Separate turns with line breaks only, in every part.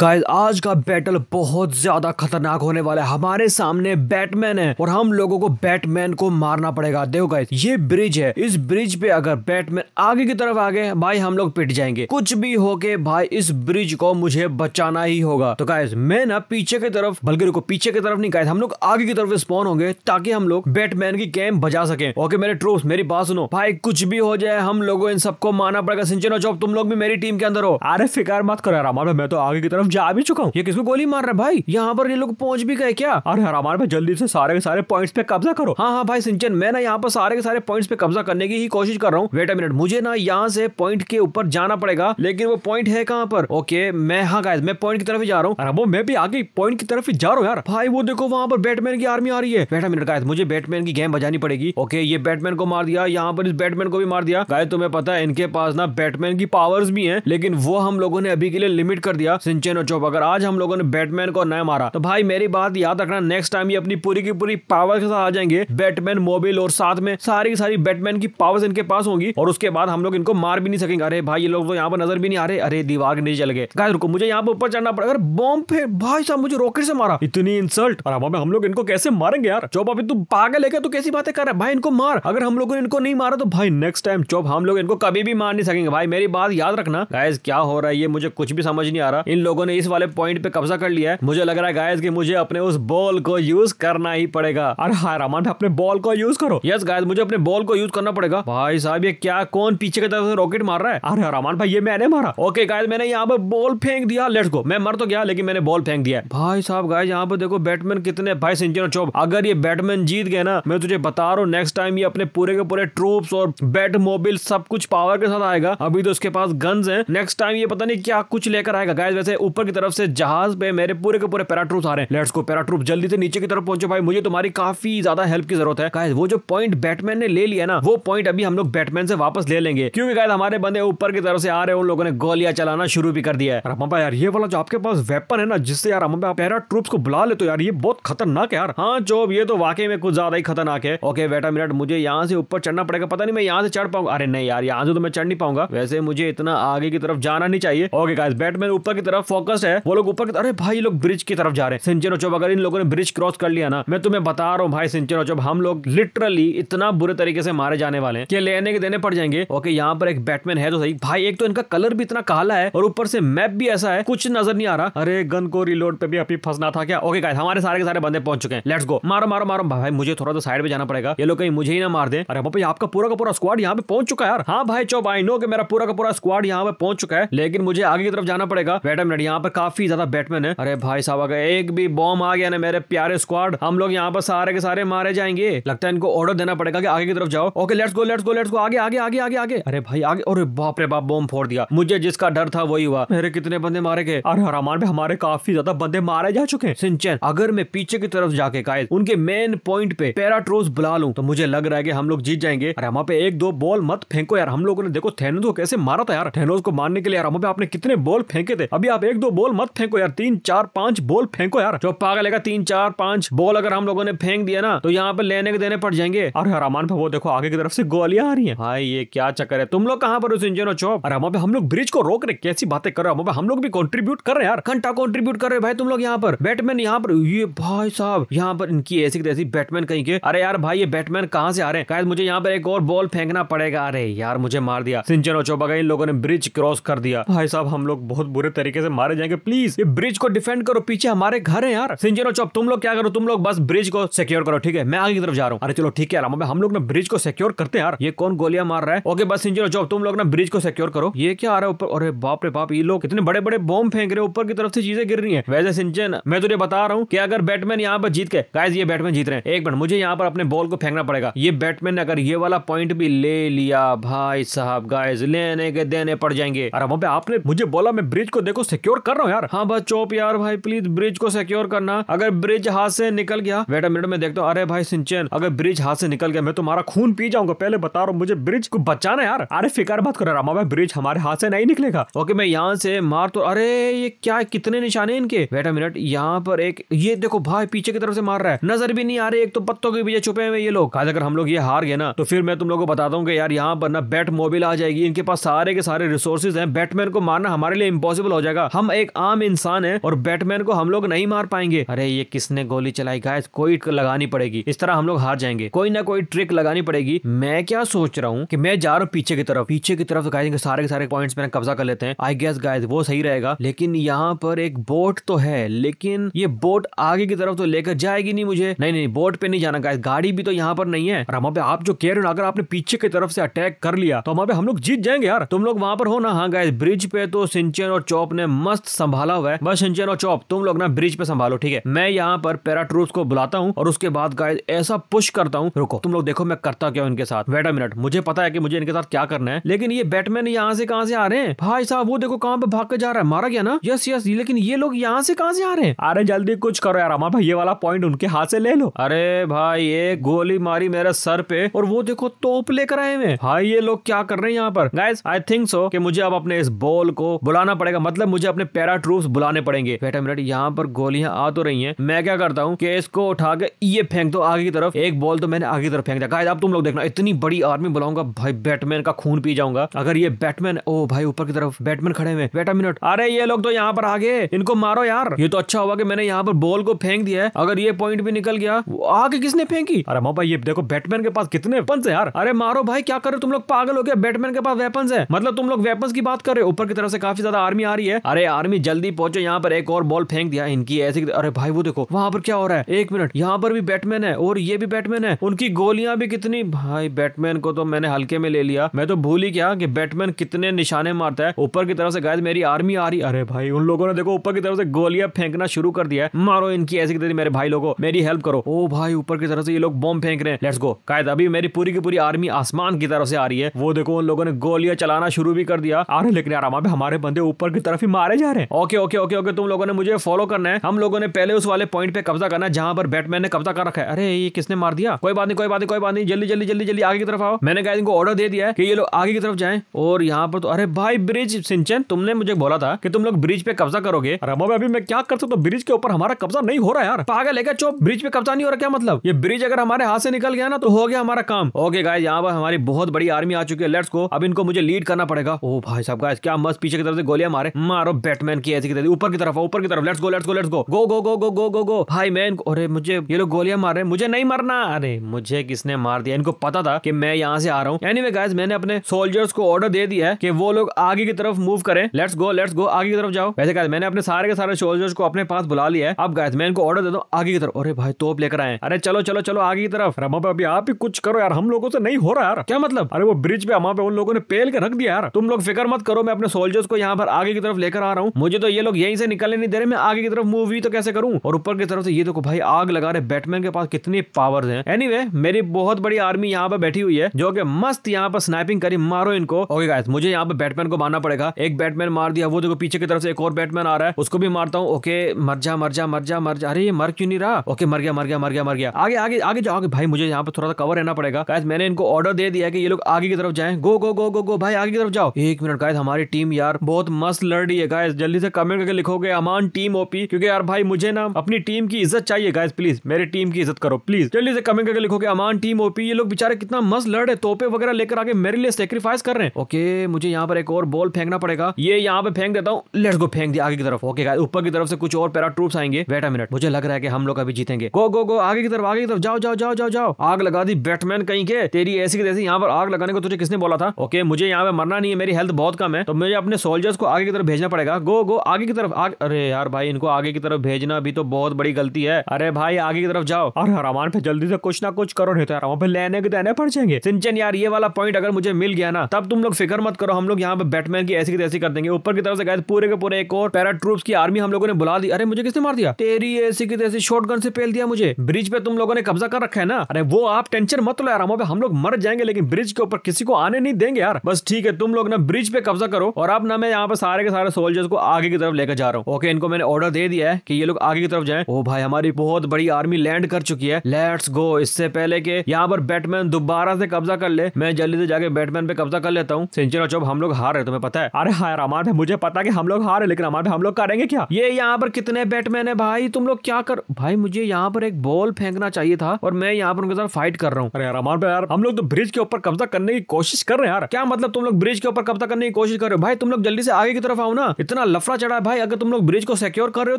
guys आज का battle बहुत ज्यादा खतरनाक होने वाला है हमारे सामने बैटमैन है और हम लोगों को बैटमैन को मारना पड़ेगा देखो गाइस ये ब्रिज है इस ब्रिज पे अगर बैटमैन आगे की तरफ आ गए भाई हम लोग पिट जाएंगे कुछ भी होके भाई इस ब्रिज को मुझे बचाना ही होगा तो गाइस मैं ना पीछे की तरफ बल्कि रुको पीछे की तरफ नहीं गाइस हम लोग आगे की तरफ स्पॉन होंगे ताकि हम लोग बैटमैन की कैम बजा सके ओके मेरे ट्रोस मेरी बात सुनो भाई कुछ भी हो जाए हम लोगों इन सबको मारना पड़ेगा सिंचनो जॉब तुम लोग भी मेरी टीम के अंदर हो अरे फिकार मत करो आराम मैं तो आगे की तरफ तरफ जा भी चुका हूँ ये किसको गोली मार रहा है भाई यहाँ पर ये लोग पहुंच भी गए क्या अरे हमारे भाई जल्दी से सारे के सारे पॉइंट्स पे कब्जा करो हाँ हाँ भाई सिंचन मैं ना यहाँ पर सारे के सारे पॉइंट्स पे कब्जा करने की ही कोशिश कर रहा हूँ वेट मिनट मुझे ना यहाँ से पॉइंट के ऊपर जाना पड़ेगा लेकिन वो पॉइंट है कहाँ पर ओके मैं हाँ गाइस मैं पॉइंट की तरफ ही जा रहा हूँ अरे वो मैं भी आगे पॉइंट की तरफ ही जा रहा हूँ यार भाई वो देखो वहाँ पर बैटमैन की आर्मी आ रही है वेट मिनट गाइस मुझे बैटमैन की गेम बजानी पड़ेगी ओके ये बैटमैन को मार दिया यहाँ पर इस बैटमैन को भी मार दिया गाय तुम्हें पता है इनके पास ना बैटमैन की पावर्स भी है लेकिन वो हम लोगों ने अभी के लिए लिमिट कर दिया सिंचन बैटमैन और जॉब अगर आज हम लोगों ने बैटमैन को न मारा तो भाई मेरी बात याद रखना नेक्स्ट टाइम ये अपनी पूरी की पूरी पावर के साथ आ जाएंगे बैटमैन मोबिल और साथ में सारी की सारी बैटमैन की पावर्स इनके पास होंगी और उसके बाद हम लोग इनको मार भी नहीं सकेंगे अरे भाई ये लोग तो यहाँ पर नजर भी नहीं आ रहे अरे दीवार के नीचे चल गए रुको मुझे यहाँ पर ऊपर चढ़ना पड़ा अगर बॉम्ब फे भाई साहब मुझे रॉकेट से मारा इतनी इंसल्ट और अब हम लोग इनको कैसे मारेंगे यार चौप अभी तू पागल है क्या तू कैसी बातें कर रहा है भाई इनको मार अगर हम लोगों ने इनको नहीं मारा तो भाई नेक्स्ट टाइम चौप हम लोग इनको कभी भी मार नहीं सकेंगे भाई मेरी बात याद रखना गाइज क्या हो रहा है ये मुझे कुछ भी समझ नहीं आ रहा इन लोग लोगों ने इस वाले पॉइंट पे कब्जा कर लिया है मुझे लग रहा है गायस की मुझे अपने उस बॉल को यूज करना ही पड़ेगा अरे हाँ रामान अपने बॉल को यूज करो यस गाइस मुझे अपने बॉल को यूज करना पड़ेगा भाई साहब ये क्या कौन पीछे की तरफ से रॉकेट मार रहा है अरे हाँ, रामान भाई ये मैंने मारा ओके गाइस मैंने यहाँ पर बॉल फेंक दिया लेट्स गो मैं मर तो गया लेकिन मैंने बॉल फेंक दिया भाई साहब गाइस यहाँ पे देखो बैटमैन कितने भाई सिंचन चौब अगर ये बैटमैन जीत गए ना मैं तुझे बता रहा हूँ नेक्स्ट टाइम ये अपने पूरे के पूरे ट्रूप्स और बैट मोबिल सब कुछ पावर के साथ आएगा अभी तो उसके पास गन्स है नेक्स्ट टाइम ये पता नहीं क्या कुछ लेकर आएगा गाइस वैसे ऊपर की तरफ से जहाज पे मेरे पूरे के पूरे पैराट्रूप आ रहे हैं लेट्स को पैराट्रूप जल्दी से नीचे की तरफ पहुंचे भाई मुझे तुम्हारी काफी ज्यादा हेल्प की जरूरत है गाइस वो जो पॉइंट बैटमैन ने ले लिया ना वो पॉइंट अभी हम लोग बैटमैन से वापस ले लेंगे क्योंकि गाइस हमारे बंदे ऊपर की तरफ से आ रहे हैं उन लोगों ने गोलियां चलाना शुरू भी कर दिया है यार ये वाला जो आपके पास वेपन है ना जिससे यार पैरा को बुला ले तो यार ये बहुत खतरनाक है यार हाँ चोब ये तो वाकई में कुछ ज्यादा ही खतरनाक है ओके बेटा मिनट मुझे यहाँ से ऊपर चढ़ना पड़ेगा पता नहीं मैं यहाँ से चढ़ पाऊंगा अरे नहीं यार यहाँ से तो मैं चढ़ नहीं पाऊंगा वैसे मुझे इतना आगे की तरफ जाना नहीं चाहिए ओके गाइस बैटमैन ऊपर की तरफ फोकस्ड है वो लोग ऊपर अरे भाई लोग ब्रिज की तरफ जा रहे हैं सिंचन ओचोब अगर इन लोगों ने ब्रिज क्रॉस कर लिया ना मैं तुम्हें बता रहा हूँ भाई सिंचन ओचोब हम लोग लिटरली इतना बुरे तरीके से मारे जाने वाले हैं कि लेने के देने पड़ जाएंगे ओके यहाँ पर एक बैटमैन है तो सही भाई एक तो इनका कलर भी इतना काला है और ऊपर से मैप भी ऐसा है कुछ नजर नहीं आ रहा अरे गन को रिलोड पे भी अभी फंसना था क्या ओके गाइस हमारे सारे के सारे बंदे पहुंच चुके हैं लेट्स गो मारो मारो मारो भाई मुझे थोड़ा तो साइड में जाना पड़ेगा ये लोग कहीं मुझे ही ना मार दे अरे भाई आपका पूरा का पूरा स्क्वाड यहाँ पे पहुंच चुका है यार हाँ भाई चौब आई नो कि मेरा पूरा का पूरा स्क्वाड यहाँ पे पहुंच चुका है लेकिन मुझे आगे की तरफ जाना पड़ेगा यहाँ पर काफी ज्यादा बैटमैन है अरे भाई साहब अगर एक भी बॉम्ब आ गया ना मेरे प्यारे स्क्वाड हम लोग यहाँ पर सारे के सारे मारे जाएंगे लगता है इनको ऑर्डर देना पड़ेगा कि आगे की तरफ जाओ okay let's go let's go let's go आगे आगे आगे आगे आगे अरे भाई आगे और बाप रे बाप बॉम्ब फोड़ दिया मुझे जिसका डर था वही हुआ मेरे कितने बंदे मारे गए अरे हरामान में हमारे काफी ज्यादा बंदे मारे जा चुके हैं सिंचन अगर मैं पीछे की तरफ जाके कायद उनके मेन पॉइंट पे पैराट्रोज बुला लूं तो मुझे लग रहा है कि हम लोग जीत जाएंगे अरे वहाँ पे एक दो बॉल मत फेंको यार हम लोगों ने देखो थेनोज को कैसे मारा था यार थेनोज को मारने के लिए यार वहाँ पे आपने कितने बॉल फेंके थे अभी आप एक एक दो बॉल मत फेंको यार तीन चार पांच बॉल फेंको यार जो पागल है तीन चार पांच बॉल अगर हम लोगों ने फेंक दिया ना तो यहाँ पे लेने के देने पड़ जाएंगे और हरामान पे वो देखो आगे की तरफ से गोलियां आ रही है भाई ये क्या चक्कर है तुम लोग कहाँ पर उस इंजन और चौप अरे वहाँ पे हम लोग ब्रिज को रोक रहे कैसी बातें कर रहे हो हम लोग भी कॉन्ट्रीब्यूट कर रहे हैं यार घंटा कॉन्ट्रीब्यूट कर रहे भाई तुम लोग यहाँ पर बैटमैन यहाँ पर ये भाई साहब यहाँ पर इनकी ऐसी ऐसी बैटमैन कहीं के अरे यार भाई ये बैटमैन कहाँ से आ रहे हैं शायद मुझे यहाँ पर एक और बॉल फेंकना पड़ेगा अरे यार मुझे मार दिया सिंचन और चौबा इन लोगों ने ब्रिज क्रॉस कर दिया भाई साहब हम लोग बहुत बुरे तरीके से मार मारे जाएंगे प्लीज ये ब्रिज को डिफेंड करो पीछे हमारे घर है यार सिंजनो चौप तुम लोग क्या करो तुम लोग बस ब्रिज को सिक्योर करो ठीक है मैं आगे की तरफ जा रहा हूँ अरे चलो ठीक है यार हम लोग ना ब्रिज को सिक्योर करते हैं यार ये कौन गोलियां मार रहा है ओके बस सिंजनो चौप तुम लोग ना ब्रिज को सिक्योर करो ये क्या आ रहा है ऊपर अरे बाप रे बाप ये लोग इतने बड़े बड़े बॉम्ब फेंक रहे ऊपर की तरफ से चीजें गिर रही है वैसे सिंचन मैं तुझे बता रहा हूँ की अगर बैटमैन यहाँ पर जीत के गाइज ये बैटमैन जीत रहे हैं एक मिनट मुझे यहाँ पर अपने बॉल को फेंकना पड़ेगा ये बैटमैन ने अगर ये वाला पॉइंट भी ले लिया भाई साहब गाइज लेने के देने पड़ जाएंगे अरे वहां पे आपने मुझे बोला मैं ब्रिज को देखो सिक्योर सिक्योर कर रहा हूँ यार हाँ बस चौप यार भाई प्लीज ब्रिज को सिक्योर करना अगर ब्रिज हाथ से निकल गया बेटा मिनट में देखता हूँ अरे भाई सिंचन अगर ब्रिज हाथ से निकल गया मैं तुम्हारा तो खून पी जाऊंगा पहले बता रहा हूँ मुझे ब्रिज को बचाना यार अरे फिक्र मत करो रामा भाई ब्रिज हमारे हाथ से नहीं निकलेगा ओके मैं यहाँ से मार तो अरे ये क्या कितने निशाने इनके बेटा मिनट यहाँ पर एक ये देखो भाई पीछे की तरफ से मार रहा है नजर भी नहीं आ रही एक तो पत्तों के पीछे छुपे हुए ये लोग अगर हम लोग ये हार गए ना तो फिर मैं तुम लोग को बताता हूँ यार यहाँ पर ना बैट मोबिल आ जाएगी इनके पास सारे के सारे रिसोर्सेज है बैटमैन को मारना हमारे लिए इम्पॉसिबल हो जाएगा हम हम एक आम इंसान है और बैटमैन को हम लोग नहीं मार पाएंगे अरे ये किसने गोली चलाई गाय कोई लगानी पड़ेगी इस तरह हम लोग हार जाएंगे कोई ना कोई ट्रिक लगानी पड़ेगी मैं क्या सोच रहा हूँ की मैं जा रहा हूँ पीछे की तरफ पीछे की तरफ तो गाय सारे के सारे पॉइंट मैंने कब्जा कर लेते हैं आई गेस गाय वो सही रहेगा लेकिन यहाँ पर एक बोट तो है लेकिन ये बोट आगे की तरफ तो लेकर जाएगी नहीं मुझे नहीं नहीं बोट पे नहीं जाना गाय गाड़ी भी तो यहाँ पर नहीं है और हम पे आप जो कह रहे हो अगर आपने पीछे की तरफ से अटैक कर लिया तो हम पे हम लोग जीत जाएंगे यार तुम लोग वहां पर हो ना हाँ गाय ब्रिज पे तो सिंचन और चौप ने मस्त संभाला हुआ है बस इंजन और चौप तुम लोग ना ब्रिज पे संभालो ठीक है मैं यहाँ पर पैरा ट्रूप को बुलाता हूँ और उसके बाद गाय ऐसा पुश करता हूँ रुको तुम लोग देखो मैं करता क्या इनके साथ वेट मिनट मुझे पता है की मुझे इनके साथ क्या करना है लेकिन ये बैटमैन यहाँ से कहाँ से आ रहे हैं भाई साहब वो देखो कहाँ पे भाग के जा रहा है मारा गया ना यस यस लेकिन ये लोग यहाँ से कहाँ से आ रहे हैं अरे जल्दी कुछ करो यार हमारा ये वाला पॉइंट उनके हाथ से ले लो अरे भाई ये गोली मारी मेरे सर पे और वो देखो तोप लेकर आए हुए भाई ये लोग क्या कर रहे हैं यहाँ पर गाइस आई थिंक सो कि मुझे अब अपने इस बॉल को बुलाना पड़ेगा मतलब मुझे अपने पैरा ट्रूप बुलाने पड़ेंगे बेटा मिनट यहाँ पर गोलियां आ तो रही है मैं क्या करता हूँ इसको उठा के ये फेंक दो आगे की तरफ एक बॉल तो मैंने आगे की तरफ फेंक दिया अब तुम लोग देखना इतनी बड़ी आर्मी बुलाऊंगा भाई बैटमैन का खून पी जाऊंगा अगर ये बैटमैन ओ भाई ऊपर की तरफ बैटमैन खड़े हुए बेटा मिनट अरे ये लोग तो यहाँ पर आगे इनको मारो यार ये तो अच्छा हुआ कि मैंने यहाँ पर बॉल को फेंक दिया है अगर ये पॉइंट भी निकल गया आगे किसने फेंकी अरे मो भाई ये देखो बैटमैन के पास कितने वेपन है यार अरे मारो भाई क्या कर रहे हो तुम लोग पागल हो गया बैटमैन के पास वेपन है मतलब तुम लोग वेपन की बात कर रहे हो ऊपर की तरफ से काफी ज्यादा आर्मी आ रही है अरे आर्मी जल्दी पहुंचो यहाँ पर एक और बॉल फेंक दिया इनकी ऐसी अरे भाई वो देखो वहां पर क्या हो रहा है एक मिनट यहाँ पर भी बैटमैन है और ये भी बैटमैन है उनकी गोलियां भी कितनी भाई बैटमैन को तो मैंने हल्के में ले लिया मैं तो भूल ही क्या कि बैटमैन कितने निशाने मारता है ऊपर की तरफ से गायद मेरी आर्मी आ रही अरे भाई उन लोगों ने देखो ऊपर की तरफ से गोलियां फेंकना शुरू कर दिया मारो इनकी ऐसी की मेरे भाई लोगों मेरी हेल्प करो ओ भाई ऊपर की तरफ से ये लोग बॉम्ब फेंक रहे हैं लेट्स गो कायद अभी मेरी पूरी की पूरी आर्मी आसमान की तरफ से आ रही है वो देखो उन लोगों ने गोलियां चलाना शुरू भी कर दिया अरे लेकिन आराम हमारे बंदे ऊपर की तरफ ही मारे बनाए जा रहे हैं ओके ओके ओके ओके तुम लोगों ने मुझे फॉलो करना है हम लोगों ने पहले उस वाले पॉइंट पे कब्जा करना है जहाँ पर बैटमैन ने कब्जा कर रखा है अरे ये किसने मार दिया कोई बात नहीं कोई बात नहीं कोई बात नहीं जल्दी जल्दी जल्दी जल्दी आगे की तरफ आओ मैंने कहा इनको ऑर्डर दे दिया है कि ये लोग आगे की तरफ जाए और यहाँ पर तो अरे भाई ब्रिज सिंचन तुमने मुझे बोला था कि तुम लोग ब्रिज पे कब्जा करोगे रमो अभी मैं क्या कर सकता तो ब्रिज के ऊपर हमारा कब्जा नहीं हो रहा यार पागल है चौप ब्रिज पे कब्जा नहीं हो रहा क्या मतलब ये ब्रिज अगर हमारे हाथ से निकल गया ना तो हो गया हमारा काम ओके गाय यहाँ पर हमारी बहुत बड़ी आर्मी आ चुकी है लेट्स को अब इनको मुझे लीड करना पड़ेगा ओ oh, भाई साहब गाय क्या मस्त पीछे की तरफ से गोलियां मारे मारो बैटमैन की ऐसी की ऊपर की तरफ ऊपर की तरफ let's go let's go let's go go go go go go go go भाई मैं इनको अरे मुझे ये लोग गोलियां मार रहे हैं मुझे नहीं मरना अरे मुझे किसने मार दिया इनको पता था कि मैं यहाँ से आ रहा हूँ एनी वे guys, मैंने अपने सोल्जर्स को ऑर्डर दे दिया है कि वो लोग आगे की तरफ मूव करें लेट्स गो लेट्स गो आगे की तरफ जाओ वैसे गाइस मैंने अपने सारे के सारे सोल्जर्स को अपने पास बुला लिया है अब गाइस मैं इनको ऑर्डर दे दो आगे की तरफ अरे भाई तोप लेकर आए अरे चलो चलो चलो आगे की तरफ रमा पे अभी आप ही कुछ करो यार हम लोगों से नहीं हो रहा यार क्या मतलब अरे वो ब्रिज पे हमारे उन लोगों ने पेल के रख दिया यार तुम लोग फिक्र मत करो मैं अपने सोल्जर्स को यहाँ पर आगे की तरफ लेकर आ रहा हूँ मुझे तो ये लोग यहीं से निकलने नहीं दे रहे मैं आगे की तरफ मूव भी तो कैसे करूँ और ऊपर की तरफ से ये देखो भाई आग लगा रहे बैटमैन के पास कितनी पावर है एनी मेरी बहुत बड़ी आर्मी यहाँ पर बैठी हुई है जो कि मस्त यहाँ पर स्नाइपिंग करी मारो इनको ओके गाइस मुझे यहाँ पे बैटमैन को मारना पड़ेगा एक बैटमैन मार दिया वो देखो पीछे की तरफ से एक और बैटमैन आ रहा है उसको भी मारता हूँ ओके मर जा मर जा मर जा मर जा अरे ये मर क्यों नहीं रहा ओके मर गया मर गया मर गया मर गया आगे आगे आगे जाओ आगे भाई मुझे यहाँ पर थोड़ा सा कवर रहना पड़ेगा गाइस मैंने इनको ऑर्डर दे दिया कि ये लोग आगे की तरफ जाए गो गो गो गो गो भाई आगे की तरफ जाओ एक मिनट गाइस हमारी टीम यार बहुत मस्त लड़ रही है गाइस गाइस जल्दी से कमेंट करके लिखोगे अमान टीम ओपी क्योंकि यार भाई मुझे ना अपनी टीम की इज्जत चाहिए गाइस प्लीज मेरी टीम की इज्जत करो प्लीज जल्दी से कमेंट करके लिखोगे अमान टीम ओपी ये लोग बेचारे कितना मस्त लड़ रहे तोपे वगैरह लेकर आगे मेरे लिए सेक्रीफाइस कर रहे हैं ओके मुझे यहाँ पर एक और बॉल फेंकना पड़ेगा ये यहाँ पे फेंक देता हूँ लेट्स गो फेंक दिया आगे की तरफ ओके गाय ऊपर की तरफ से कुछ और पैरा ट्रूप आएंगे वेट मिनट मुझे लग रहा है कि हम लोग अभी जीतेंगे गो गो गो आगे की तरफ आगे की तरफ जाओ जाओ जाओ जाओ जाओ आग लगा दी बैटमैन कहीं के तेरी ऐसी जैसी यहाँ पर आग लगाने को तुझे किसने बोला था ओके मुझे यहाँ पे मरना नहीं है मेरी हेल्थ बहुत कम है तो मुझे अपने सोल्जर्स को आगे की तरफ भेजना पड़ेगा गया गो गो आगे की तरफ आग... अरे यार भाई इनको आगे की तरफ भेजना भी तो बहुत बड़ी गलती है अरे भाई आगे की तरफ जाओ अरे हरामान पे जल्दी से कुछ ना कुछ करो नहीं तो हरामान पे लेने के देने पड़ जाएंगे सिंचन यार ये वाला पॉइंट अगर मुझे मिल गया ना तब तुम लोग फिक्र मत करो हम लोग यहाँ पे बैटमैन की ऐसी तैसी कर देंगे ऊपर की तरफ से गए पूरे के पूरे एक और पैरा ट्रूप की आर्मी हम लोगों ने बुला दी अरे मुझे किसने मार दिया तेरी ऐसी की तैसी शॉर्ट से पेल दिया मुझे ब्रिज पे तुम लोगों ने कब्जा कर रखा है ना अरे वो आप टेंशन मत लो यार पे हम लोग मर जाएंगे लेकिन ब्रिज के ऊपर किसी को आने नहीं देंगे यार बस ठीक है तुम लोग ना ब्रिज पे कब्जा करो और अब ना मैं यहाँ पे सारे के सारे सोल्जर्स उसको आगे की तरफ लेकर जा रहा हूँ ओके इनको मैंने ऑर्डर दे दिया है कि ये लोग आगे की तरफ जाए ओ oh, भाई हमारी बहुत बड़ी आर्मी लैंड कर चुकी है लेट्स गो इससे पहले के यहाँ पर बैटमैन दोबारा से कब्जा कर ले मैं जल्दी से जाके बैटमैन पे कब्जा कर लेता हूँ सेंचुरी और चौब हम लोग हार रहे तुम्हें पता है अरे हाँ यार हमारे मुझे पता है हम लोग हार रहे लेकिन हमारे हम लोग करेंगे क्या ये यहाँ पर कितने बैटमैन है भाई तुम लोग क्या कर भाई मुझे यहाँ पर एक बॉल फेंकना चाहिए था और मैं यहाँ पर उनके साथ फाइट कर रहा हूँ अरे यार हमारे पे यार हम लोग तो ब्रिज के ऊपर कब्जा करने की कोशिश कर रहे हैं यार क्या मतलब तुम लोग ब्रिज के ऊपर कब्जा करने की कोशिश कर रहे हो भाई तुम लोग जल्दी से आगे की तरफ आओ ना इतना लफड़ा चढ़ा है भाई अगर तुम लोग ब्रिज को सिक्योर कर रहे हो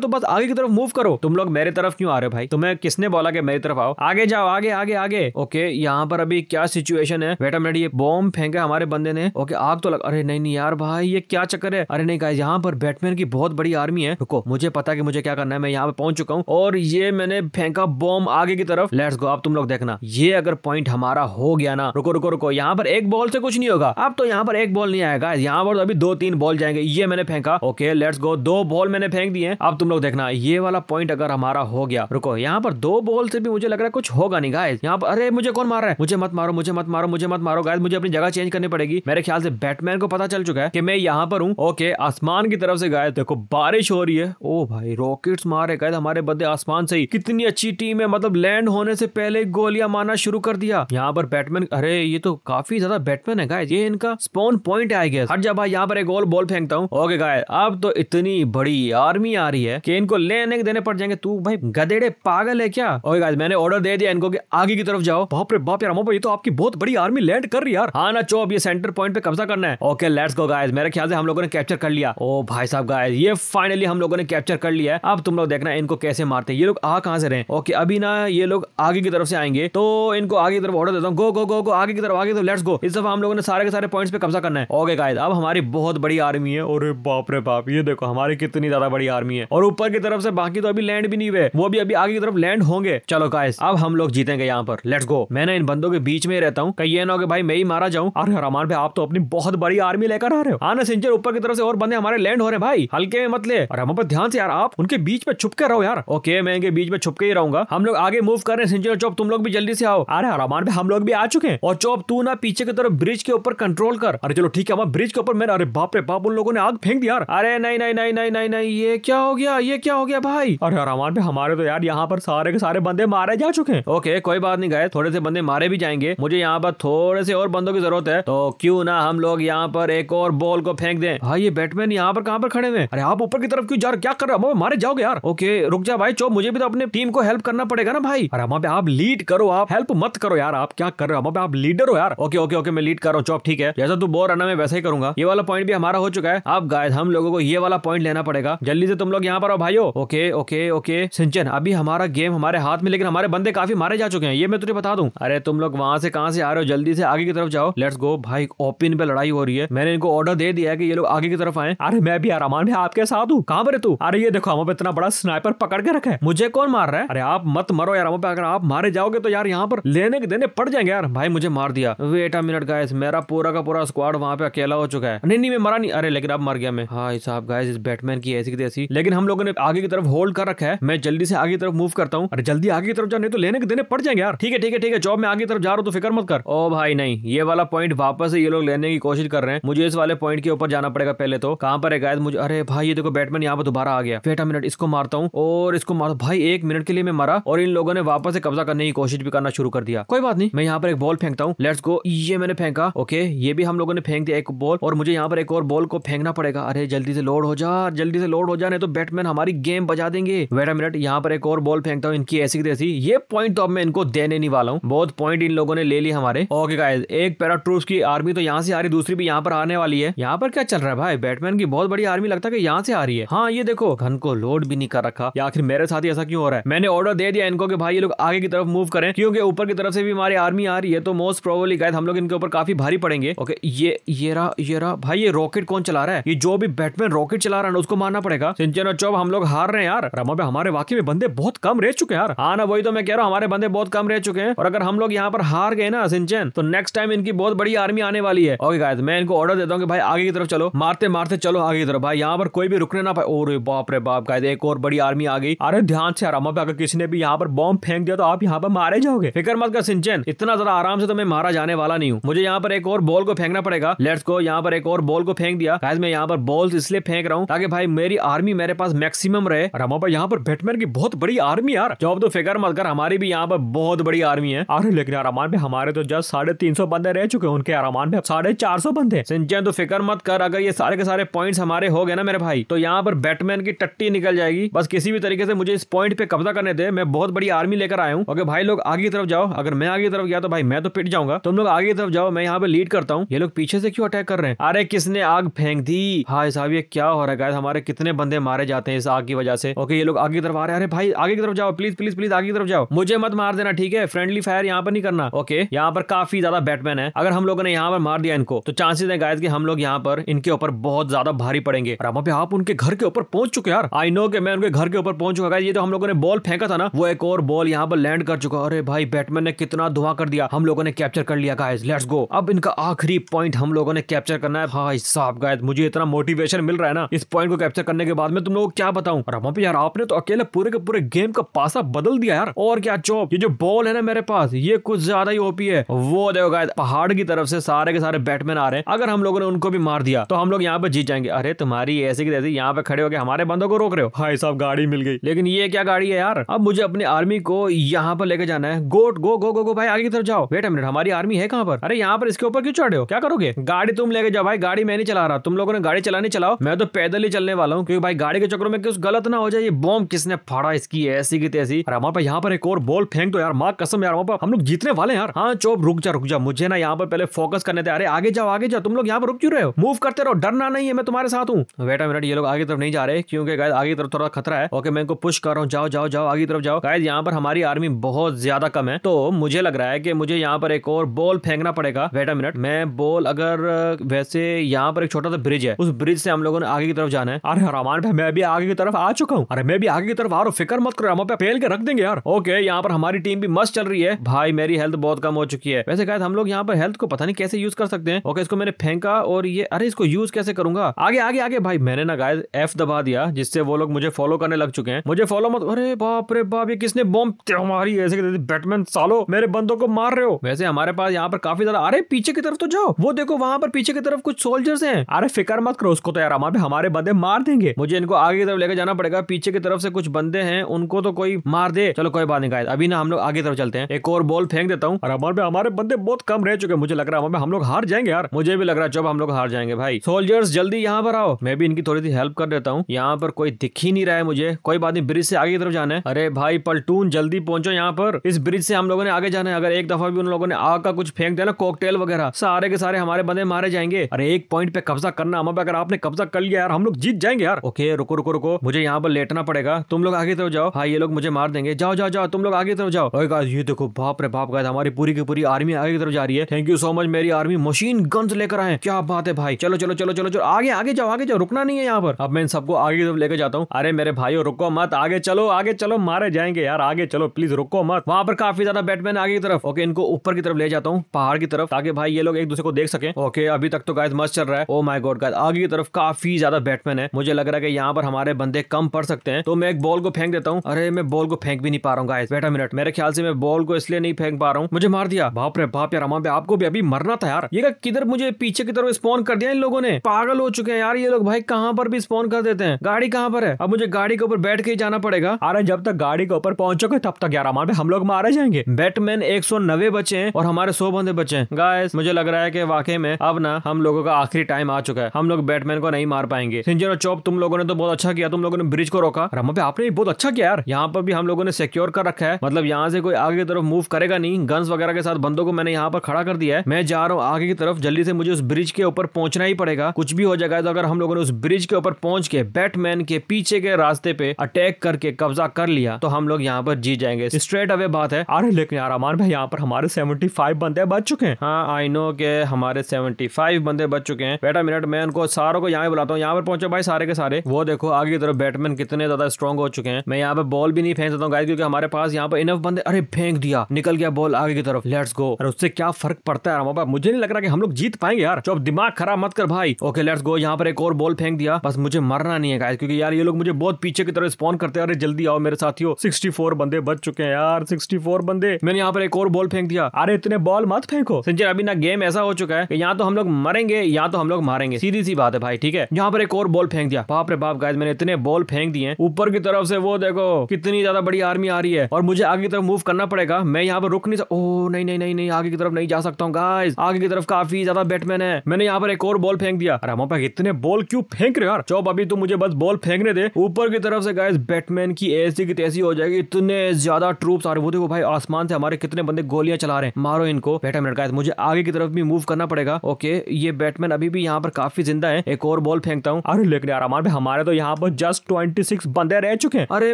तो बस आगे की तरफ मूव करो तुम लोग मेरे तरफ क्यों आ रहे हो भाई तुम्हें किसने बोला कि मेरी तरफ आओ आगे जाओ आगे आगे आगे ओके यहाँ पर अभी क्या सिचुएशन है बेटा मिनट ये बॉम्ब फेंका हमारे बंदे ने ओके आग तो लग अरे नहीं नहीं यार भाई ये क्या चक्कर है अरे नहीं गाइस यहाँ पर बैटमैन की बहुत बड़ी आर्मी है रुको मुझे पता कि मुझे क्या करना है मैं यहाँ पे पहुंच चुका हूँ और ये मैंने फेंका बॉम्ब आगे की तरफ लेट्स गो अब तुम लोग देखना ये अगर पॉइंट हमारा हो गया ना रुको रुको रुको यहाँ पर एक बॉल से कुछ नहीं होगा अब तो यहाँ पर एक बॉल नहीं आएगा यहाँ पर तो अभी दो तीन बॉल जाएंगे ये मैंने फेंका ओके लेट्स गो दो बॉल मैंने फेंक दिए अब तुम लोग देखना ये वाला पॉइंट अगर हमारा हो गया रुको यहाँ पर दो बॉल से भी मुझे लग रहा है कुछ होगा नहीं गाय यहाँ पर अरे मुझे कौन मार रहा है मुझे मत मारो मुझे मत मारो मुझे मत मारो गाय मुझे अपनी जगह चेंज करनी पड़ेगी मेरे ख्याल से बैटमैन को पता चल चुका है कि मैं यहाँ पर हूँ ओके आसमान की तरफ से गाय देखो बारिश हो रही है ओ भाई रॉकेट मारे गाय हमारे बदले आसमान से ही कितनी अच्छी टीम है मतलब लैंड होने से पहले गोलियां मारना शुरू कर दिया यहाँ पर बैटमैन अरे ये तो काफी ज्यादा बैटमैन है गाय ये इनका स्पॉन पॉइंट है आई गेस हर जब यहाँ पर एक गोल बॉल फेंकता हूँ ओके गाय अब तो इतनी बड़ी आर्मी आ रही है कि इनको लेने के देने पड़ जाएंगे तू भाई गधेड़े पागल है क्या ओके oh गाइस मैंने ऑर्डर दे दिया इनको कि आगे की तरफ जाओ बाप रे बाप यार मोबाइल ये तो आपकी बहुत बड़ी आर्मी लैंड कर रही यार हाँ ना चो ये सेंटर पॉइंट पे कब्जा करना है ओके लेट्स गो गाइस मेरे ख्याल से हम लोगों ने कैप्चर कर लिया ओ oh भाई साहब गाइस ये फाइनली हम लोगों ने कैप्चर कर लिया है अब तुम लोग देखना इनको कैसे मारते हैं ये लोग आ कहां से रहे ओके अभी ना ये लोग आगे की तरफ से आएंगे तो इनको आगे की तरफ ऑर्डर देता हूँ गो गो गो गो आगे की तरफ आगे तो लेट्स गो इस दफा हम लोगों ने सारे के सारे पॉइंट्स पे कब्जा करना है ओके गाइस अब हमारी बहुत बड़ी आर्मी है और बाप रे रे बाप ये देखो हमारी कितनी ज्यादा बड़ी आर्मी है और ऊपर की तरफ से बाकी तो अभी लैंड भी नहीं हुए वो भी अभी आगे की तरफ लैंड होंगे चलो गाइस अब हम लोग जीतेंगे यहाँ पर लेट्स गो मैं ना इन बंदों के बीच में ही रहता हूँ कहीं ये ना हो भाई मैं ही मारा जाऊँ अरे रमान भाई आप तो अपनी बहुत बड़ी आर्मी लेकर आ रहे हो आना सिंचर ऊपर की तरफ से और बंदे हमारे लैंड हो रहे हैं भाई हल्के में मतले और हम पर ध्यान से यार आप उनके बीच में छुप के रहो यार ओके मैं इनके बीच में छुपके ही रहूंगा हम लोग आगे मूव कर रहे हैं सिंचर चौप तुम लोग भी जल्दी से आओ अरे रमान भाई हम लोग भी आ चुके हैं और चौप तू ना पीछे की तरफ ब्रिज के ऊपर कंट्रोल कर अरे चलो ठीक है हम ब्रिज के ऊपर मेरा अरे बाप रे बाप उन लोगों ने आग फेंक दिया यार अरे नहीं नहीं नहीं नहीं नहीं नहीं ये क्या हो गया ये क्या हो गया भाई अरे अरमान पे हमारे तो यार यहाँ पर सारे के सारे बंदे मारे जा चुके हैं ओके कोई बात नहीं गए थोड़े से बंदे मारे भी जाएंगे मुझे यहाँ पर थोड़े से और बंदों की जरूरत है तो क्यों ना हम लोग यहाँ पर एक और बॉल को फेंक दे भाई ये बैटमैन यहाँ पर कहाँ पर खड़े हुए अरे आप ऊपर की तरफ क्यों जा रहे क्या कर रहे हो मारे जाओगे यार ओके रुक जा भाई चौब मुझे भी तो अपने टीम को हेल्प करना पड़ेगा ना भाई अरे हमारे पे आप लीड करो आप हेल्प मत करो यार आप क्या कर रहे हो पे आप लीडर हो यार ओके ओके ओके मैं लीड कर रहा हूँ चौब ठीक है जैसा तू बोर रहना मैं वैसा ही करूंगा ये वाला पॉइंट भी हमारा हो चुका है आप गाय हम लोगों को ये वाला पॉइंट लेना पड़ेगा जल्दी से तुम लोग यहाँ पर आओ भाइयो ओके ओके ओके सिंचन अभी हमारा गेम हमारे हाथ में लेकिन हमारे बंदे काफी मारे जा चुके हैं ये मैं तुझे बता दू अरे तुम लोग वहां से कहां से आ रहे हो जल्दी से आगे की तरफ जाओ लेट्स गो भाई ओपिन पे लड़ाई हो रही है मैंने इनको ऑर्डर दे दिया है कि ये लोग आगे की तरफ आए अरे मैं भी आराम भी आपके साथ हूँ कहाँ पर तू अरे ये देखो हम पे इतना बड़ा स्नाइपर पकड़ के रखे मुझे कौन मार रहा है अरे आप मत मरो यार पे अगर आप मारे जाओगे तो यार यहाँ पर लेने के देने पड़ जाएंगे यार भाई मुझे मार दिया वेट अ मिनट गाइस मेरा पूरा का पूरा स्क्वाड वहाँ पे अकेला हो चुका है नहीं नहीं मैं मरा नहीं अरे लेकिन अब मर गया मैं हाँ भाई साहब गाइस इस बैटमैन की ऐसी की ऐसी लेकिन हम लोगों ने आगे की तरफ होल्ड कर रखा है मैं जल्दी से आगे की तरफ मूव करता हूँ अरे जल्दी आगे की तरफ जा नहीं तो लेने के देने पड़ जाएंगे यार ठीक है ठीक है ठीक है जॉब में आगे की तरफ जा रहा हूँ तो फिक्र मत कर ओ भाई नहीं ये वाला पॉइंट वापस ये लोग लेने की कोशिश कर रहे हैं मुझे इस वाले पॉइंट के ऊपर जाना पड़ेगा पहले तो कहाँ पर है गायद मुझे अरे भाई ये देखो बैटमैन यहाँ पर दोबारा आ गया बेटा मिनट इसको मारता हूँ और इसको मार भाई एक मिनट के लिए मैं मारा और इन लोगों ने वापस से कब्जा करने की कोशिश भी करना शुरू कर दिया कोई बात नहीं मैं यहाँ पर एक बॉल फेंकता हूँ लेट्स गो ये मैंने फेंका ओके ये भी हम लोगों ने फेंक दिया एक बॉल और मुझे यहाँ पर एक और बॉल को फेंकना पड़ेगा अरे जल्दी से लोड हो जा जल्दी से लोड हो जा नहीं तो बैटमैन हमारी गेम बजा देंगे वेट मिनट यहाँ पर एक और बॉल फेंकता हूँ इनकी ऐसी ऐसी ये पॉइंट तो अब मैं इनको देने नहीं वाला हूँ बहुत पॉइंट इन लोगों ने ले लिया हमारे ओके गाइस एक पैरा ट्रूप की आर्मी तो यहाँ से आ रही दूसरी भी यहाँ पर आने वाली है यहाँ पर क्या चल रहा है भाई बैटमैन की बहुत बड़ी आर्मी लगता है यहाँ से आ रही है हाँ ये देखो घन को लोड भी नहीं कर रखा या फिर मेरे साथ ही ऐसा क्यों हो रहा है मैंने ऑर्डर दे दिया इनको कि भाई ये लोग आगे की तरफ मूव करें क्योंकि ऊपर की तरफ से भी हमारी आर्मी आ रही है तो मोस्ट प्रोबली गायद हम लोग इनके ऊपर काफी भारी पड़ेंगे ओके ये ये रहा ये रहा भाई ये रॉकेट कौन चला रहा है ये जो भी बैटमैन रॉकेट चला रहा है उसको मारना पड़ेगा सिंचन और चौब हम लोग हार रहे हैं यार रमा पे हमारे वाकई में बंदे बहुत कम रह चुके हैं यार हाँ ना वही तो मैं कह रहा हूँ हमारे बंदे बहुत कम रह चुके हैं और अगर हम लोग यहाँ पर हार गए ना सिंचन तो नेक्स्ट टाइम इनकी बहुत बड़ी आर्मी आने वाली है ओके गाय मैं इनको ऑर्डर देता हूँ भाई आगे की तरफ चलो मारते मारते चलो आगे की तरफ भाई यहाँ पर कोई भी रुकने ना पाए और बाप रे बाप गाय एक और बड़ी आर्मी आ गई अरे ध्यान से आरामा पे अगर किसी ने भी यहाँ पर बॉम्ब फेंक दिया तो आप यहाँ पर मारे जाओगे फिक्र मत कर सिंचन इतना ज्यादा आराम से तो मैं मारा जाने वाला नहीं हूँ मुझे यहाँ पर एक और बॉल को फेंकना पड़ेगा लेट्स को यहाँ पर एक और बॉल को फेंक दिया गायद मैं यहाँ पर बॉल बॉल्स इसलिए फेंक रहा हूँ ताकि भाई मेरी आर्मी मेरे पास मैक्सिमम रहे और हमारे यहाँ पर बैटमैन की बहुत बड़ी आर्मी यार जॉब तो फिकर मत कर हमारी भी यहाँ पर बहुत बड़ी आर्मी है अरे लेकिन अरमान में हमारे तो जस्ट साढ़े तीन सौ बंदे रह चुके हैं उनके अरमान में साढ़े चार सौ बंदे सिंचन तो फिकर मत कर अगर ये सारे के सारे पॉइंट हमारे हो गए ना मेरे भाई तो यहाँ पर बैटमैन की टट्टी निकल जाएगी बस किसी भी तरीके से मुझे इस पॉइंट पे कब्जा करने दे मैं बहुत बड़ी आर्मी लेकर आया हूँ अगर भाई लोग आगे की तरफ जाओ अगर मैं आगे की तरफ गया तो भाई मैं तो पिट जाऊंगा तुम लोग आगे की तरफ जाओ मैं यहाँ पे लीड करता हूँ ये लोग पीछे से क्यों अटैक कर रहे हैं अरे किसने आग फेंक दी हाय साहब ये क्या हो रहा है हमारे कितने बंदे मारे जाते हैं इस आग की वजह से ओके ये लोग आगे की तरफ आ रहे हैं अरे भाई आगे की तरफ जाओ प्लीज प्लीज प्लीज आगे की तरफ जाओ मुझे मत मार देना ठीक है फ्रेंडली फायर यहाँ पर नहीं करना ओके यहाँ पर काफी ज्यादा बैटमैन है अगर हम लोगों ने यहाँ पर मार दिया इनको तो चांसेस है गायद की हम लोग यहाँ पर इनके ऊपर बहुत ज्यादा भारी पड़ेंगे आप उनके घर के ऊपर पहुंच चुके यार आई नो के मैं उनके घर के ऊपर पहुंच चुका ये तो हम लोगों ने बॉल फेंका था ना वो एक और बॉल यहाँ पर लैंड कर चुका अरे भाई बैटमैन ने कितना धुआं कर दिया हम लोगों ने कैप्चर कर लिया गाइज लेट्स गो अब इनका आखिरी पॉइंट हम लोगों ने कैप्चर करना है भाई साहब गायद मुझे इतना मोटिवेशन इंस्पिरेशन मिल रहा है ना इस पॉइंट को कैप्चर करने के बाद में तुम लोगों को क्या बताऊं और वहां पे यार आपने तो अकेले पूरे के पूरे गेम का पासा बदल दिया यार और क्या चौप ये जो बॉल है ना मेरे पास ये कुछ ज्यादा ही ओपी है वो देखो पहाड़ की तरफ से सारे के सारे बैटमैन आ रहे हैं अगर हम लोगों ने उनको भी मार दिया तो हम लोग यहाँ पे जीत जाएंगे अरे तुम्हारी ऐसी की तैसी यहाँ पे खड़े हो गए हमारे बंदों को रोक रहे हो हाई साहब गाड़ी मिल गई लेकिन ये क्या गाड़ी है यार अब मुझे अपनी आर्मी को यहाँ पर लेके जाना है गोट गो गो गो गो भाई आगे की तरफ जाओ वेट मिनट हमारी आर्मी है कहाँ पर अरे यहाँ पर इसके ऊपर क्यों चढ़े हो क्या करोगे गाड़ी तुम लेके जाओ भाई गाड़ी मैं नहीं चला रहा तुम लोगों ने गाड़ी चलानी चलाओ मैं तो पैदल ही चलने वाला हूँ क्योंकि भाई गाड़ी के चक्रों में कुछ गलत ना हो जाए ये बॉम्ब किसने फाड़ा इसकी ऐसी की तैसी और हमारे यहाँ पर एक और बॉल फेंक दो यार माँ कसम यार वहाँ पर हम लोग जीतने वाले यार हाँ चोप रुक जा रुक जा मुझे ना यहाँ पर पहले फोकस करने थे अरे आगे जाओ आगे जाओ तुम लोग यहाँ पर रुक क्यों रहे हो मूव करते रहो डरना नहीं है मैं तुम्हारे साथ हूँ बेटा मिनट ये लोग आगे तरफ नहीं जा रहे क्योंकि गायद आगे तरफ थोड़ा खतरा है ओके मैं इनको पुश कर रहा हूँ जाओ जाओ जाओ आगे तरफ जाओ गायद यहाँ पर हमारी आर्मी बहुत ज्यादा कम है तो मुझे लग रहा है कि मुझे यहाँ पर एक और बॉल फेंकना पड़ेगा बेटा मिनट मैं बॉल अगर वैसे यहाँ पर एक छोटा सा ब्रिज है उस ब्रिज से से हम लोगों ने आगे की तरफ जाना है अरे रमान भाई मैं भी आगे की तरफ आ चुका हूँ अरे मैं भी आगे की तरफ आ रहा हूँ फिक्र मत करो यहाँ पे फैल के रख देंगे यार ओके यहाँ पर हमारी टीम भी मस्त चल रही है भाई मेरी हेल्थ बहुत कम हो चुकी है वैसे कहते हम लोग यहाँ पर हेल्थ को पता नहीं कैसे यूज कर सकते हैं ओके इसको मैंने फेंका और ये अरे इसको यूज कैसे करूंगा आगे आगे आगे भाई मैंने ना गाय एफ दबा दिया जिससे वो लोग मुझे फॉलो करने लग चुके हैं मुझे फॉलो मत अरे बाप रे बाप ये किसने बॉम्ब हमारी ऐसे बैटमैन सालो मेरे बंदों को मार रहे हो वैसे हमारे पास यहाँ पर काफी ज्यादा अरे पीछे की तरफ तो जाओ वो देखो वहां पर पीछे की तरफ कुछ सोल्जर्स हैं अरे फिकर मत करो उसको तो तो यार हमारे हमारे बंदे मार देंगे मुझे इनको आगे की तरफ लेकर जाना पड़ेगा पीछे की तरफ से कुछ बंदे हैं उनको तो कोई मार दे चलो कोई बात नहीं गाय अभी ना हम लोग आगे तरफ चलते हैं एक और बॉल फेंक देता हूँ और हमारे हमारे बंदे बहुत कम रह चुके मुझे लग रहा है हम लोग हार जाएंगे यार मुझे भी लग रहा है जब हम लोग हार जाएंगे भाई सोल्जर्स जल्दी यहाँ पर आओ मैं भी इनकी थोड़ी सी हेल्प कर देता हूँ यहाँ पर कोई दिख ही नहीं रहा है मुझे कोई बात नहीं ब्रिज से आगे की तरफ जाना है अरे भाई पलटून जल्दी पहुंचो यहाँ पर इस ब्रिज से हम लोगों ने आगे जाना है अगर एक दफा भी उन लोगों ने आग का कुछ फेंक दिया ना कॉकटेल वगैरह सारे के सारे हमारे बंदे मारे जाएंगे अरे एक पॉइंट पे कब्जा करना हम अगर आपने कब्जा कर लिया यार हम लोग जीत जाएंगे यार ओके रुको रुको रुको मुझे यहाँ पर लेटना पड़ेगा तुम लोग आगे तरफ जाओ हाँ ये लोग मुझे मार देंगे जाओ जाओ जाओ तुम लोग आगे तरफ जाओ ये देखो बाप रे बाप गाइस हमारी पूरी की पूरी आर्मी आगे की तरफ जा रही है थैंक यू सो मच मेरी आर्मी मशीन गन्स लेकर आए क्या बात है भाई चलो चलो चलो चलो चलो आगे आगे जाओ आगे जाओ रुकना नहीं है यहाँ पर अब मैं इन सबको आगे की तरफ लेकर जाता हूँ अरे मेरे भाई रुको मत आगे चलो आगे चलो मारे जाएंगे यार आगे चलो प्लीज रुको मत वहाँ पर काफी ज्यादा बैटमैन आगे की तरफ ओके इनको ऊपर की तरफ ले जाता हूँ पहाड़ की तरफ ताकि भाई ये लोग एक दूसरे को देख सके ओके अभी तक तो गायद मस्त चल रहा है ओ माई गॉड गायद आगे की तरफ तरफ काफी ज्यादा बैट्समैन है मुझे लग रहा है कि यहाँ पर हमारे बंदे कम पड़ सकते हैं तो मैं एक बॉल को फेंक देता हूँ अरे मैं बॉल को फेंक भी नहीं पा रहा हूँ बैठा बेटा मिनट मेरे ख्याल से मैं बॉल को इसलिए नहीं फेंक पा रहा हूँ मुझे मार दिया बाप रे बाप यार हमारे आपको भी अभी मरना था यार ये किधर मुझे पीछे की तरफ स्पॉन कर दिया इन लोगों ने पागल हो चुके हैं यार ये लोग भाई कहाँ पर भी स्पॉन कर देते हैं गाड़ी कहाँ पर है अब मुझे गाड़ी के ऊपर बैठ के ही जाना पड़ेगा अरे जब तक गाड़ी के ऊपर पहुंचोगे तब तक यार हमारे हम लोग मारे जाएंगे बैटमैन एक सौ नब्बे बचे हैं और हमारे सौ बंदे बचे हैं गाय मुझे लग रहा है की वाकई में अब ना हम लोगों का आखिरी टाइम आ चुका है हम लोग बैटमैन बैटमैन को नहीं मार पाएंगे सिंजन और चौप तुम लोगों ने तो बहुत अच्छा किया तुम लोगों ने ब्रिज को रोका रमो पे आपने बहुत अच्छा किया यार यहाँ पर भी हम लोगों ने सिक्योर कर रखा है मतलब यहाँ से कोई आगे की तरफ मूव करेगा नहीं गन्स वगैरह के साथ बंदों को मैंने यहाँ पर खड़ा कर दिया है मैं जा रहा हूँ आगे की तरफ जल्दी से मुझे उस ब्रिज के ऊपर पहुंचना ही पड़ेगा कुछ भी हो जाएगा तो अगर हम लोगों ने उस ब्रिज के ऊपर पहुंच के बैटमैन के पीछे के रास्ते पे अटैक करके कब्जा कर लिया तो हम लोग यहाँ पर जीत जाएंगे स्ट्रेट अवे बात है अरे लेकिन यार अमान भाई यहाँ पर हमारे सेवेंटी फाइव बंदे बच चुके हैं हाँ आई नो के हमारे सेवेंटी फाइव बंदे बच चुके हैं बेटा मिनट मैं उनको सारों को को यहाँ पे बुलाता हूँ यहाँ पर पहुंचे भाई सारे के सारे वो देखो आगे की तरफ बैटमैन कितने ज्यादा स्ट्रॉन्ग हो चुके हैं मैं यहाँ पे बॉल भी नहीं फेंक सकता हूँ गाइस क्योंकि हमारे पास यहाँ पर इनफ बंदे अरे फेंक दिया निकल गया बॉल आगे की तरफ लेट्स गो और उससे क्या फर्क पड़ता है हमारे मुझे नहीं लग रहा कि हम लोग जीत पाएंगे यार जो दिमाग खराब मत कर भाई ओके लेट्स गो यहाँ पर एक और बॉल फेंक दिया बस मुझे मरना नहीं है गाय क्योंकि यार ये लोग मुझे बहुत पीछे की तरफ स्पॉन करते हैं अरे जल्दी आओ मेरे साथियों 64 बंदे बच चुके हैं यार 64 बंदे मैंने यहाँ पर एक और बॉल फेंक दिया अरे इतने बॉल मत फेंको सिंचर अभी ना गेम ऐसा हो चुका है कि यहाँ तो हम लोग मरेंगे या तो हम लोग मारेंगे सीधी सी बात है भाई भाई ठीक है यहाँ पर एक और बॉल फेंक दिया बाप रे बाप गाय मैंने इतने बॉल फेंक दिए ऊपर की तरफ से वो देखो कितनी ज्यादा बड़ी आर्मी आ रही है और मुझे आगे की तरफ मूव करना पड़ेगा मैं यहाँ पर रुक नहीं सकता ओ नहीं नहीं नहीं नहीं आगे की तरफ नहीं जा सकता हूँ गाइस आगे की तरफ काफी ज्यादा बैटमैन है मैंने यहाँ पर एक और बॉल फेंक दिया अरे मोपा इतने बॉल क्यों फेंक रहे यार चौब अभी तो मुझे बस बॉल फेंकने दे ऊपर की तरफ से गाइस बैटमैन की ऐसी की तैसी हो जाएगी इतने ज्यादा ट्रूप्स आ रहे वो देखो भाई आसमान से हमारे कितने बंदे गोलियां चला रहे हैं मारो इनको बैटमैन गाइस मुझे आगे की तरफ भी मूव करना पड़ेगा ओके ये बैटमैन अभी भी यहाँ पर काफी जिंदा है एक और बॉल फेंकता हूँ अरे लेकिन यार हमारे हमारे तो यहाँ पर जस्ट ट्वेंटी सिक्स बंदे रह चुके हैं अरे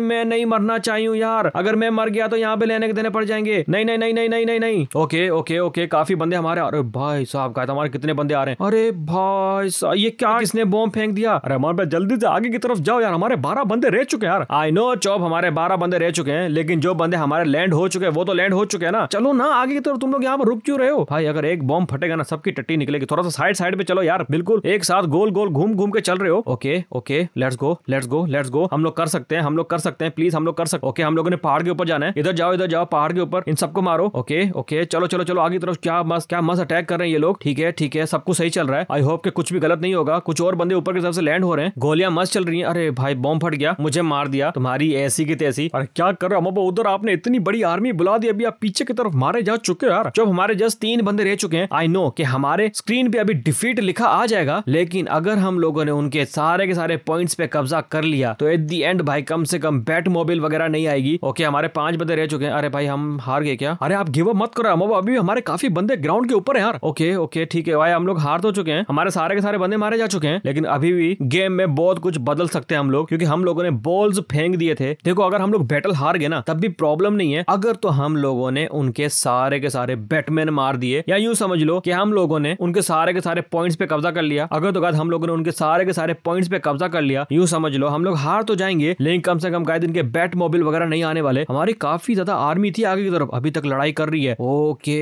मैं नहीं मरना चाहिए यार अगर मैं मर गया तो यहाँ पे लेने के देने पड़ जाएंगे नहीं नहीं नहीं नहीं नहीं नहीं नहीं ओके ओके ओके काफी बंदे हमारे अरे भाई साहब का हमारे कितने बंदे आ रहे हैं अरे भाई साहब ये क्या किसने बॉम्ब फेंक दिया अरे हमारे पास जल्दी से आगे की तरफ जाओ यार हमारे बारह बंदे रह चुके हैं यार आई नो चौब हमारे बारह बंदे रह चुके हैं लेकिन जो बंदे हमारे लैंड हो चुके हैं वो तो लैंड हो चुके हैं ना चलो ना आगे की तरफ तुम लोग यहाँ पर रुक क्यों रहे हो भाई अगर एक बॉम्ब फटेगा ना सबकी टट्टी निकलेगी थोड़ा सा साइड साइड पे चलो यार बिल्कुल एक साथ गोल गोल गोल घूम घूम के चल रहे हो okay okay let's go let's go let's go हम लोग कर सकते हैं हम लोग कर सकते हैं प्लीज हम लोग कर सकते ओके हम लोगों ने पहाड़ के ऊपर जाना है इधर जाओ इधर जाओ पहाड़ के ऊपर इन सबको मारो ओके ओके चलो चलो चलो आगे तरफ क्या मस्त क्या मस्त अटैक कर रहे हैं ये लोग ठीक है ठीक है सब कुछ सही चल रहा है आई होप के कुछ भी गलत नहीं होगा कुछ और बंदे ऊपर की तरफ से लैंड हो रहे हैं गोलियां मस्त चल रही है अरे भाई बॉम्ब फट गया मुझे मार दिया तुम्हारी ऐसी की तैसी और क्या कर रहे हो उधर आपने इतनी बड़ी आर्मी बुला दी अभी आप पीछे की तरफ मारे जा चुके हो यार जब हमारे जस्ट तीन बंदे रह चुके हैं आई नो कि हमारे स्क्रीन पे अभी डिफीट लिखा आ जाएगा लेकिन अगर अगर हम लोगों ने उनके सारे के सारे पॉइंट्स पे कब्जा कर लिया तो एट दी एंड भाई कम से कम बैट मोबिल वगैरह नहीं आएगी ओके हमारे पांच बंदे रह चुके हैं अरे भाई हम हार गए क्या अरे आप गिव अप मत करो हम अभी हमारे काफी बंदे ग्राउंड के ऊपर है यार ओके ओके ठीक है भाई हम लोग हार तो चुके हैं हमारे सारे के सारे बंदे मारे जा चुके हैं लेकिन अभी भी गेम में बहुत कुछ बदल सकते हैं हम लोग क्योंकि हम लोगों ने बॉल्स फेंक दिए थे देखो अगर हम लोग बैटल हार गए ना तब भी प्रॉब्लम नहीं है अगर तो हम लोगों ने उनके सारे के सारे बैटमैन मार दिए या यूं समझ लो कि हम लोगों ने उनके सारे के सारे पॉइंट्स पे कब्जा कर लिया अगर तो हम लोग लोगों ने उनके सारे के सारे पॉइंट्स पे कब्जा कर लिया यू समझ लो हम लोग हार तो जाएंगे लेकिन कम से कम कायदे बैट मोबिल वगैरह नहीं आने वाले हमारी काफी ज्यादा आर्मी थी आगे की तरफ अभी तक लड़ाई कर रही है ओके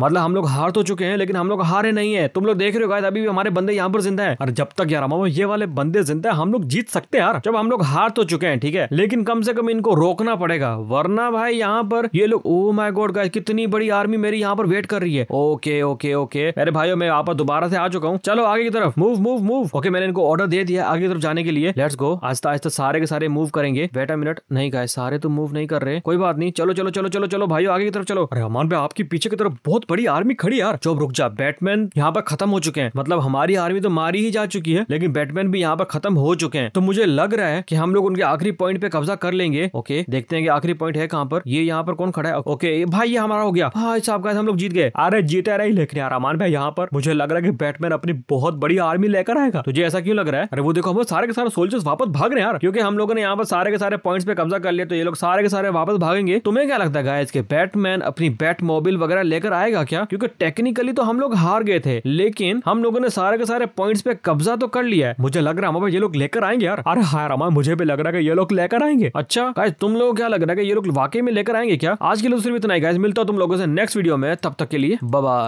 मतलब हम लोग हार तो चुके हैं लेकिन हम लोग हारे नहीं है तुम लोग देख रहे हो गायद अभी भी हमारे बंदे यहाँ पर जिंदा है और जब तक यार मामा ये वाले बंदे जिंदा है हम लोग जीत सकते हैं यार जब हम लोग हार तो चुके हैं ठीक है लेकिन कम से कम इनको रोकना पड़ेगा वरना भाई यहाँ पर ये लोग ओ माई गॉड गाय कितनी बड़ी आर्मी मेरी यहाँ पर वेट कर रही है ओके ओके ओके मेरे भाई मैं यहाँ पर दोबारा से आ चुका हूँ चलो आगे की तरफ मूव मूव मूव ओके मैंने इनको ऑर्डर दे दिया आगे तरफ जाने के लिए लेट्स गो आस्ता आस्ता सारे के सारे मूव करेंगे वेट अ मिनट नहीं गाय सारे तो मूव नहीं कर रहे कोई बात नहीं चलो चलो चलो चलो चलो भाई आगे की तरफ चलो अरे हमारे भाई आपकी पीछे की तरफ बहुत बड़ी आर्मी खड़ी यार चुप रुक जा बैटमैन यहाँ पर खत्म हो चुके हैं मतलब हमारी आर्मी तो मारी ही जा चुकी है लेकिन बैटमैन भी यहाँ पर खत्म हो चुके हैं तो मुझे लग रहा है की हम लोग उनके आखिरी पॉइंट पे कब्जा कर लेंगे ओके देखते हैं कि आखिरी पॉइंट है कहाँ पर ये यहाँ पर कौन खड़ा है ओके भाई ये हमारा हो गया भाई साहब हम लोग जीत गए अरे जीते रहे लेकिन यार अमान भाई यहाँ पर मुझे लग रहा है की बैटमैन अपनी बहुत बड़ी आर्मी लेकर लेकर आएगा तुझे ऐसा क्यों लग रहा है अरे वो देखो हम लोग सारे के सारे सोल्जर्स वापस भाग रहे हैं यार क्योंकि हम लोगों ने यहाँ पर सारे के सारे पॉइंट्स पे कब्जा कर लिया तो ये लोग सारे के सारे वापस भागेंगे तुम्हें क्या लगता है गाइस के बैटमैन अपनी बैट मोबाइल वगैरह लेकर आएगा क्या क्योंकि टेक्निकली तो हम लोग हार गए थे लेकिन हम लोगों ने सारे के सारे पॉइंट्स पे कब्जा तो कर लिया है मुझे लग रहा है ये लोग लेकर आएंगे यार अरे हाँ रामा मुझे भी लग रहा है ये लोग लेकर आएंगे अच्छा गाइस तुम लोग क्या लग रहा है ये लोग वाकई में लेकर आएंगे क्या आज के लिए तो सिर्फ इतना ही गाइस मिलता हूं तुम लोगों से नेक्स्ट वीडियो में तब तक के लिए बाय